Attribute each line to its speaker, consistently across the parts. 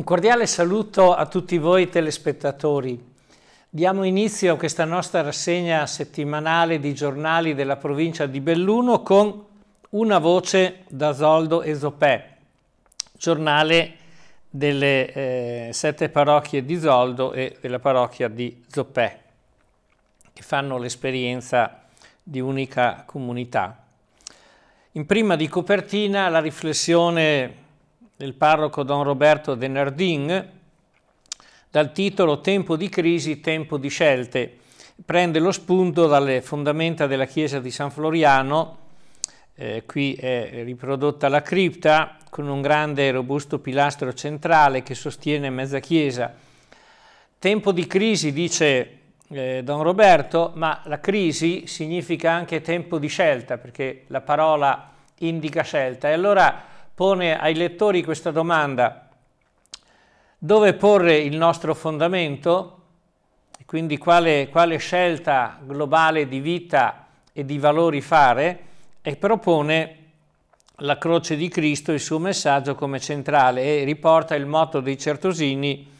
Speaker 1: Un cordiale saluto a tutti voi telespettatori. Diamo inizio a questa nostra rassegna settimanale di giornali della provincia di Belluno con Una voce da Zoldo e Zopè, giornale delle eh, sette parrocchie di Zoldo e della parrocchia di Zopè, che fanno l'esperienza di unica comunità. In prima di copertina la riflessione del parroco Don Roberto De Nardin dal titolo Tempo di crisi, tempo di scelte. Prende lo spunto dalle fondamenta della chiesa di San Floriano, eh, qui è riprodotta la cripta con un grande e robusto pilastro centrale che sostiene mezza chiesa. Tempo di crisi, dice eh, Don Roberto, ma la crisi significa anche tempo di scelta, perché la parola indica scelta. E allora pone ai lettori questa domanda, dove porre il nostro fondamento? Quindi quale, quale scelta globale di vita e di valori fare? E propone la croce di Cristo, il suo messaggio come centrale e riporta il motto dei Certosini,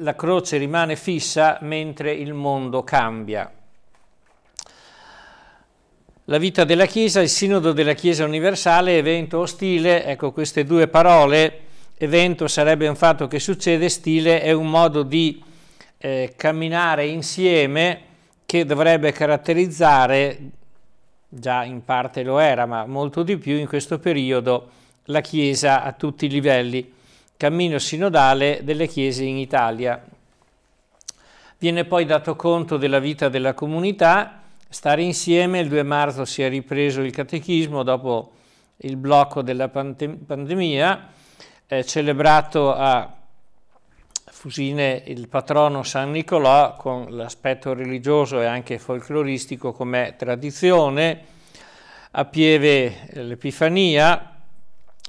Speaker 1: la croce rimane fissa mentre il mondo cambia la vita della Chiesa, il sinodo della Chiesa universale, evento o stile, ecco queste due parole, evento sarebbe un fatto che succede, stile è un modo di eh, camminare insieme che dovrebbe caratterizzare, già in parte lo era, ma molto di più in questo periodo, la Chiesa a tutti i livelli, cammino sinodale delle Chiese in Italia. Viene poi dato conto della vita della comunità, stare insieme. Il 2 marzo si è ripreso il catechismo dopo il blocco della pandem pandemia, eh, celebrato a Fusine il patrono San Nicolò con l'aspetto religioso e anche folcloristico come tradizione, a Pieve l'Epifania,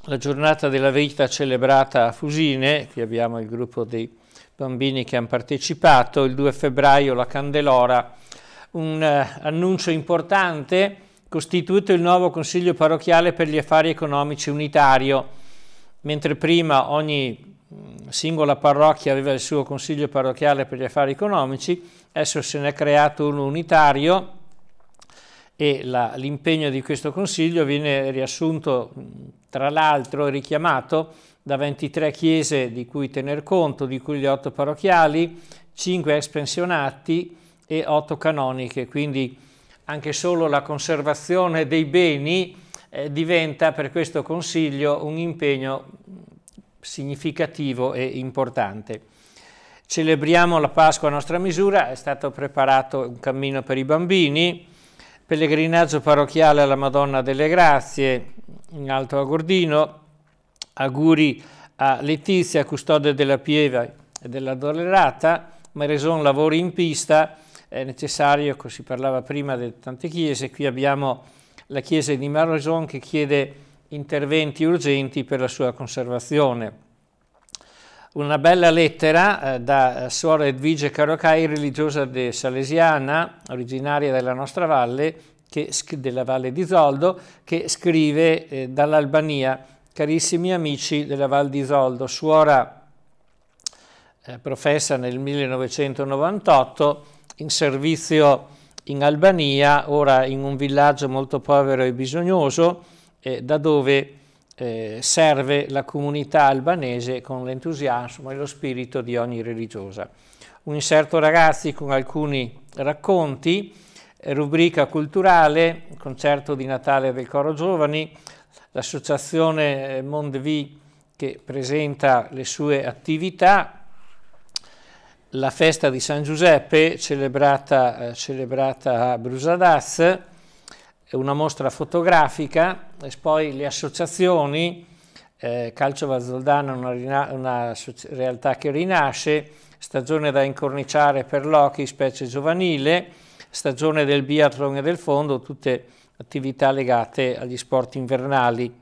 Speaker 1: la giornata della vita celebrata a Fusine, qui abbiamo il gruppo dei bambini che hanno partecipato, il 2 febbraio la Candelora, un eh, annuncio importante, costituito il nuovo Consiglio Parrocchiale per gli Affari Economici Unitario, mentre prima ogni mm, singola parrocchia aveva il suo Consiglio Parrocchiale per gli Affari Economici, adesso se ne è creato uno unitario e l'impegno di questo Consiglio viene riassunto, mm, tra l'altro richiamato, da 23 chiese di cui tener conto, di cui gli 8 parrocchiali, 5 ex pensionati, e otto canoniche, quindi anche solo la conservazione dei beni eh, diventa per questo Consiglio un impegno significativo e importante. Celebriamo la Pasqua a nostra misura, è stato preparato un cammino per i bambini, pellegrinaggio parrocchiale alla Madonna delle Grazie in Alto Agordino, auguri a Letizia, custode della Pieve e della Dollerata, Mareson lavori in pista, è necessario, ecco, si parlava prima di tante chiese, qui abbiamo la chiesa di Marajon che chiede interventi urgenti per la sua conservazione. Una bella lettera eh, da suora Edvige Carocai, religiosa de salesiana, originaria della nostra valle, che, della valle di Zoldo, che scrive eh, dall'Albania, carissimi amici della Val di Zoldo, suora eh, professa nel 1998, in servizio in Albania, ora in un villaggio molto povero e bisognoso, eh, da dove eh, serve la comunità albanese con l'entusiasmo e lo spirito di ogni religiosa. Un inserto ragazzi con alcuni racconti, eh, rubrica culturale, concerto di Natale del Coro Giovani, l'associazione eh, Mondevì che presenta le sue attività, la festa di San Giuseppe celebrata, eh, celebrata a Brusadaz, è una mostra fotografica e poi le associazioni, eh, Calcio Valzoldana è una, una, realtà che rinasce, stagione da incorniciare per l'hockey, specie giovanile, stagione del biathlon e del fondo, tutte attività legate agli sport invernali.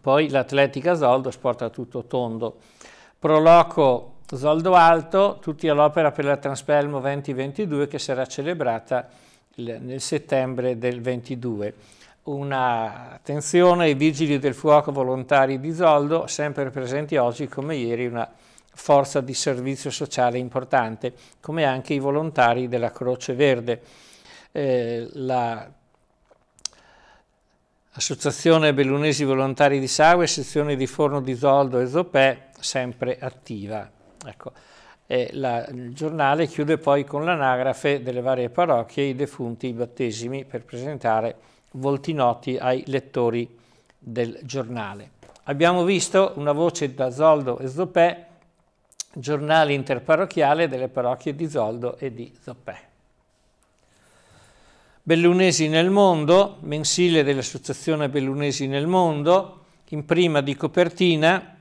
Speaker 1: Poi l'atletica Zoldo, sport a tutto tondo. Proloco Zoldo Alto, tutti all'opera per la Transpelmo 2022 che sarà celebrata nel settembre del 22. attenzione ai vigili del fuoco volontari di Zoldo, sempre presenti oggi come ieri, una forza di servizio sociale importante, come anche i volontari della Croce Verde. Eh, Associazione Bellunesi Volontari di e sezione di Forno di Zoldo e Zopè, sempre attiva. Ecco. La, il giornale chiude poi con l'anagrafe delle varie parrocchie, i defunti, i battesimi, per presentare volti noti ai lettori del giornale. Abbiamo visto una voce da Zoldo e Zopè, giornale interparrocchiale delle parrocchie di Zoldo e di Zopè. Bellunesi nel mondo, mensile dell'Associazione Bellunesi nel mondo, in prima di copertina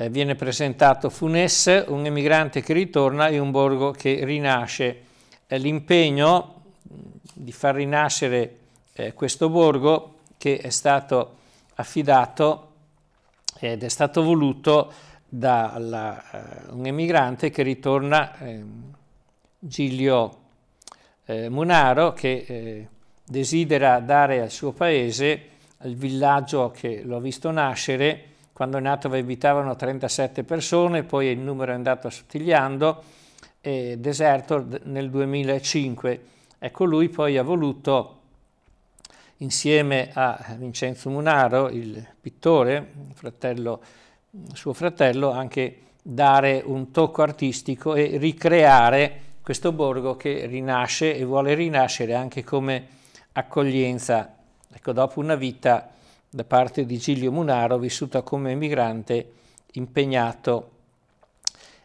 Speaker 1: eh, viene presentato Funes, un emigrante che ritorna e un borgo che rinasce. Eh, l'impegno mm, di far rinascere eh, questo borgo che è stato affidato ed è stato voluto da la, un emigrante che ritorna, eh, Giglio eh, che desidera dare al suo paese, al villaggio che lo ha visto nascere, quando è nato abitavano 37 persone, poi il numero è andato assottigliando, e Desertor nel 2005. Ecco, lui poi ha voluto, insieme a Vincenzo Munaro, il pittore, fratello, suo fratello, anche dare un tocco artistico e ricreare questo borgo che rinasce e vuole rinascere anche come accoglienza, ecco, dopo una vita da parte di Giglio Munaro, vissuta come emigrante, impegnato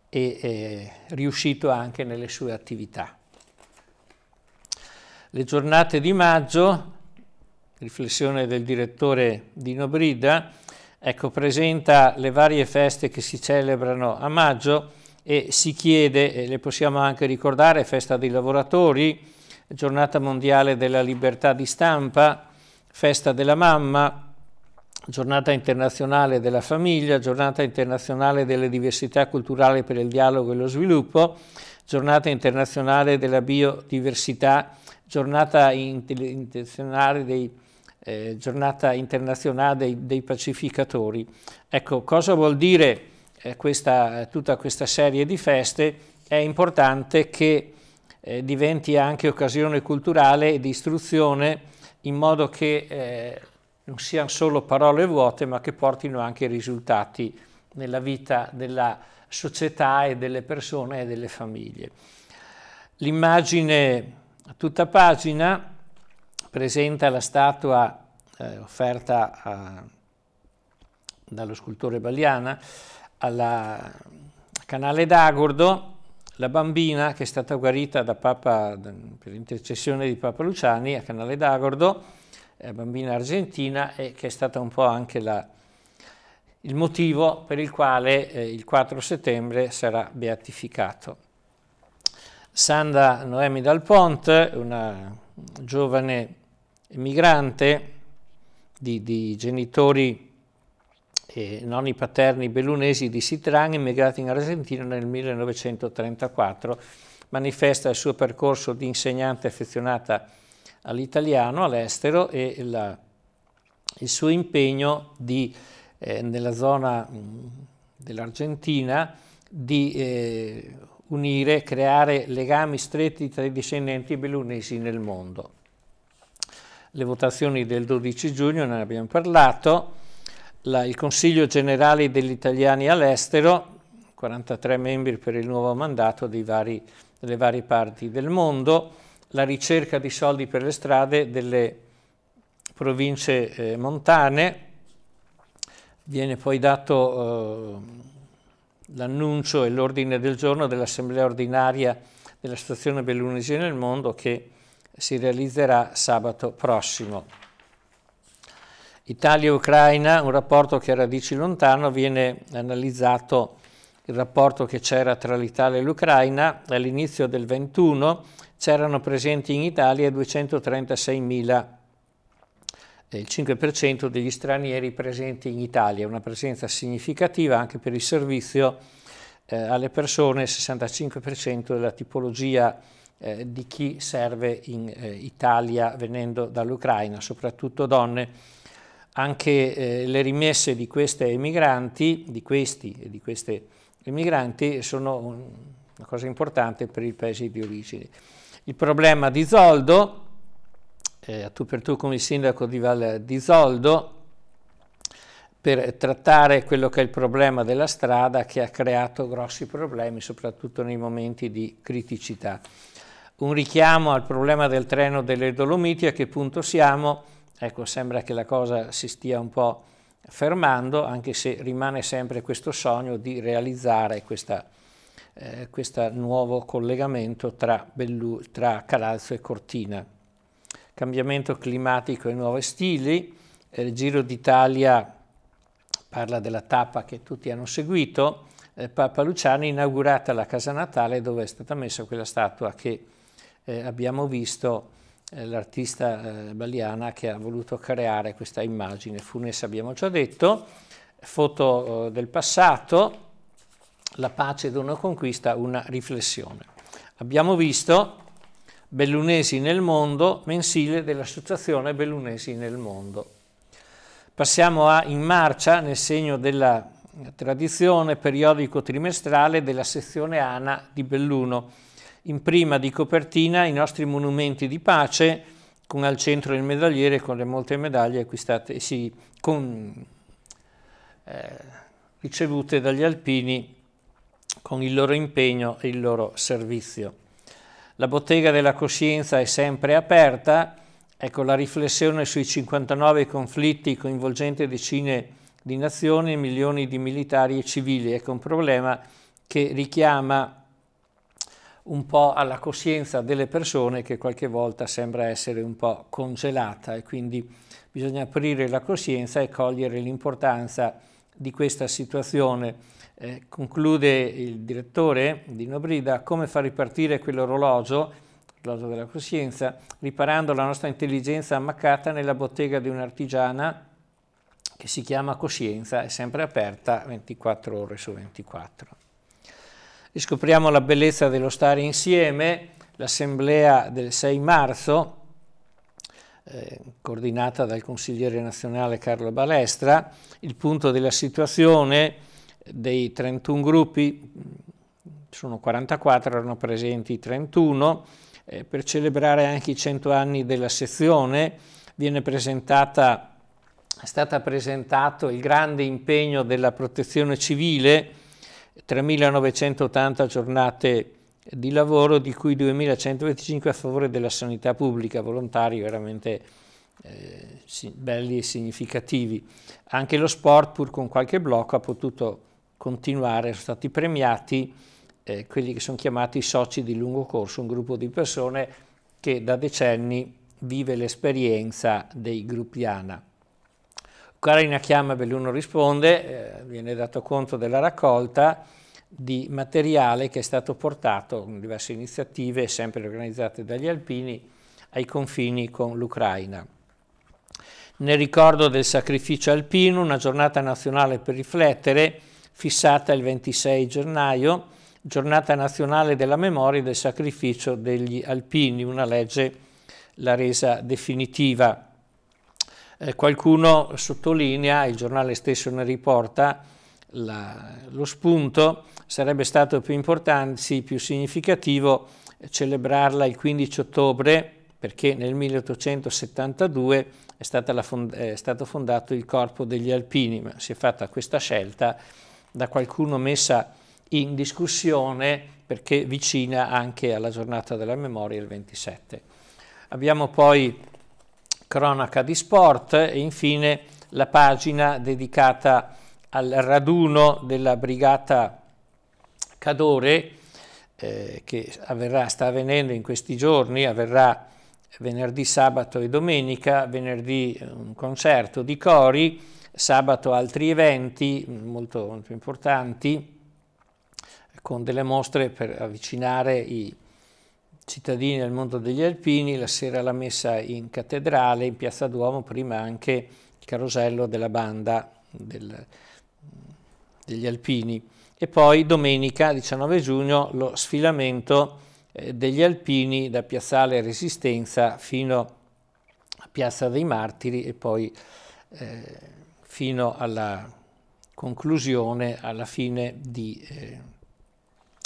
Speaker 1: e eh, riuscito anche nelle sue attività. Le giornate di maggio, riflessione del direttore Dino Brida, ecco, presenta le varie feste che si celebrano a maggio e si chiede, e le possiamo anche ricordare, festa dei lavoratori, giornata mondiale della libertà di stampa, festa della mamma, giornata internazionale della famiglia, giornata internazionale delle diversità culturali per il dialogo e lo sviluppo, giornata internazionale della biodiversità, giornata internazionale dei... Eh, giornata internazionale dei, dei, pacificatori. Ecco, cosa vuol dire eh, questa, tutta questa serie di feste? È importante che eh, diventi anche occasione culturale e di istruzione in modo che eh, non siano solo parole vuote, ma che portino anche risultati nella vita della società e delle persone e delle famiglie. L'immagine a tutta pagina presenta la statua eh, offerta a, dallo scultore Bagliana alla Canale d'Agordo, la bambina che è stata guarita da Papa, per intercessione di Papa Luciani a Canale d'Agordo, eh, bambina argentina e che è stata un po' anche la, il motivo per il quale eh, il 4 settembre sarà beatificato. Sanda Noemi Dal Pont, una giovane emigrante di, di genitori e eh, nonni paterni bellunesi di Sitrang, immigrati in Argentina nel 1934, manifesta il suo percorso di insegnante affezionata a all'italiano all'estero e la, il suo impegno di, eh, nella zona mm, dell'Argentina di eh, unire, creare legami stretti tra i discendenti bellunesi nel mondo. Le votazioni del 12 giugno, ne abbiamo parlato, la, il Consiglio Generale degli Italiani all'estero, 43 membri per il nuovo mandato vari, delle varie parti del mondo, la ricerca di soldi per le strade delle province eh, montane, viene poi dato eh, l'annuncio e l'ordine del giorno dell'assemblea ordinaria della Stazione Bellunesi nel mondo che si realizzerà sabato prossimo. Italia-Ucraina, un rapporto che ha radici lontano, viene analizzato il rapporto che c'era tra l'Italia e l'Ucraina all'inizio del 21 c'erano presenti in Italia 236.000 eh, il 5% degli stranieri presenti in Italia, una presenza significativa anche per il servizio eh, alle persone, il 65% della tipologia eh, di chi serve in eh, Italia venendo dall'Ucraina, soprattutto donne. Anche eh, le rimesse di queste emigranti, di questi e di queste emigranti, sono un, una cosa importante per i paesi di origine il problema di Zoldo, eh, a tu per tu con il sindaco di Val di Zoldo, per trattare quello che è il problema della strada che ha creato grossi problemi, soprattutto nei momenti di criticità. Un richiamo al problema del treno delle Dolomiti, a che punto siamo? Ecco, sembra che la cosa si stia un po' fermando, anche se rimane sempre questo sogno di realizzare questa eh, questo nuovo collegamento tra, Bellu tra Calalzo e Cortina. Cambiamento climatico e nuovi stili, eh, il Giro d'Italia parla della tappa che tutti hanno seguito, eh, Papa Luciano inaugurata la casa natale dove è stata messa quella statua che eh, abbiamo visto eh, l'artista eh, Baliana che ha voluto creare questa immagine. Funessa abbiamo già detto, foto eh, del passato, la pace ed una conquista, una riflessione. Abbiamo visto Bellunesi nel mondo, mensile dell'associazione Bellunesi nel mondo. Passiamo a In Marcia, nel segno della tradizione periodico trimestrale della sezione ANA di Belluno. In prima di copertina i nostri monumenti di pace, con al centro il medagliere con le molte medaglie acquistate, sì, con, eh, ricevute dagli alpini con il loro impegno e il loro servizio. La bottega della coscienza è sempre aperta, ecco la riflessione sui 59 conflitti coinvolgenti decine di nazioni e milioni di militari e civili, ecco un problema che richiama un po' alla coscienza delle persone che qualche volta sembra essere un po' congelata e quindi bisogna aprire la coscienza e cogliere l'importanza di questa situazione. Eh, conclude il direttore Dino Brida, come far ripartire quell'orologio, l'orologio della coscienza, riparando la nostra intelligenza ammaccata nella bottega di un'artigiana che si chiama Coscienza, è sempre aperta 24 ore su 24. Riscopriamo la bellezza dello stare insieme, l'assemblea del 6 marzo, eh, coordinata dal consigliere nazionale Carlo Balestra, il punto della situazione dei 31 gruppi, sono 44, erano presenti 31, eh, per celebrare anche i 100 anni della sezione viene presentata, è stato presentato il grande impegno della protezione civile, 3.980 giornate di lavoro, di cui 2.125 a favore della sanità pubblica, volontari veramente eh, belli e significativi. Anche lo sport, pur con qualche blocco, ha potuto continuare, sono stati premiati eh, quelli che sono chiamati soci di lungo corso, un gruppo di persone che da decenni vive l'esperienza dei gruppi ANA. Ucraina chiama, Belluno risponde, eh, viene dato conto della raccolta di materiale che è stato portato con diverse iniziative, sempre organizzate dagli alpini, ai confini con l'Ucraina. Nel ricordo del sacrificio alpino, una giornata nazionale per riflettere, fissata il 26 gennaio, giornata nazionale della memoria del sacrificio degli alpini, una legge l'ha resa definitiva. Eh, qualcuno sottolinea, il giornale stesso ne riporta, la, lo spunto sarebbe stato più importante, sì, più significativo celebrarla il 15 ottobre perché nel 1872 è, fond è stato fondato il Corpo degli Alpini, ma si è fatta questa scelta da qualcuno messa in discussione perché vicina anche alla giornata della memoria il 27. Abbiamo poi cronaca di sport e infine la pagina dedicata al raduno della brigata Cadore eh, che avverrà, sta avvenendo in questi giorni, avverrà venerdì, sabato e domenica, venerdì eh, un concerto di cori, sabato altri eventi mm, molto, molto importanti con delle mostre per avvicinare i cittadini al mondo degli alpini, la sera la messa in cattedrale, in piazza Duomo, prima anche il carosello della banda del, degli alpini e poi domenica 19 giugno lo sfilamento eh, degli alpini da piazzale Resistenza fino a piazza dei Martiri e poi eh, fino alla conclusione, alla fine di, eh,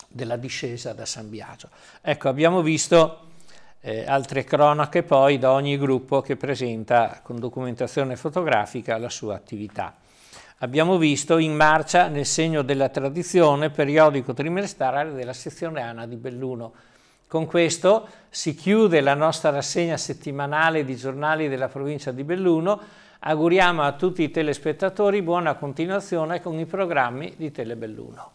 Speaker 1: della discesa da San Biagio. Ecco, abbiamo visto eh, altre cronache poi da ogni gruppo che presenta con documentazione fotografica la sua attività. Abbiamo visto in marcia nel segno della tradizione periodico trimestrale della sezione ANA di Belluno. Con questo si chiude la nostra rassegna settimanale di giornali della provincia di Belluno Auguriamo a tutti i telespettatori buona continuazione con i programmi di Telebelluno.